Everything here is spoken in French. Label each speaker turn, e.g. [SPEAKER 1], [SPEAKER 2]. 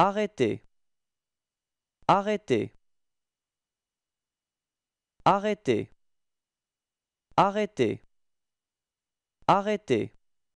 [SPEAKER 1] Arrêtez. Arrêtez. Arrêtez. Arrêtez. Arrêtez.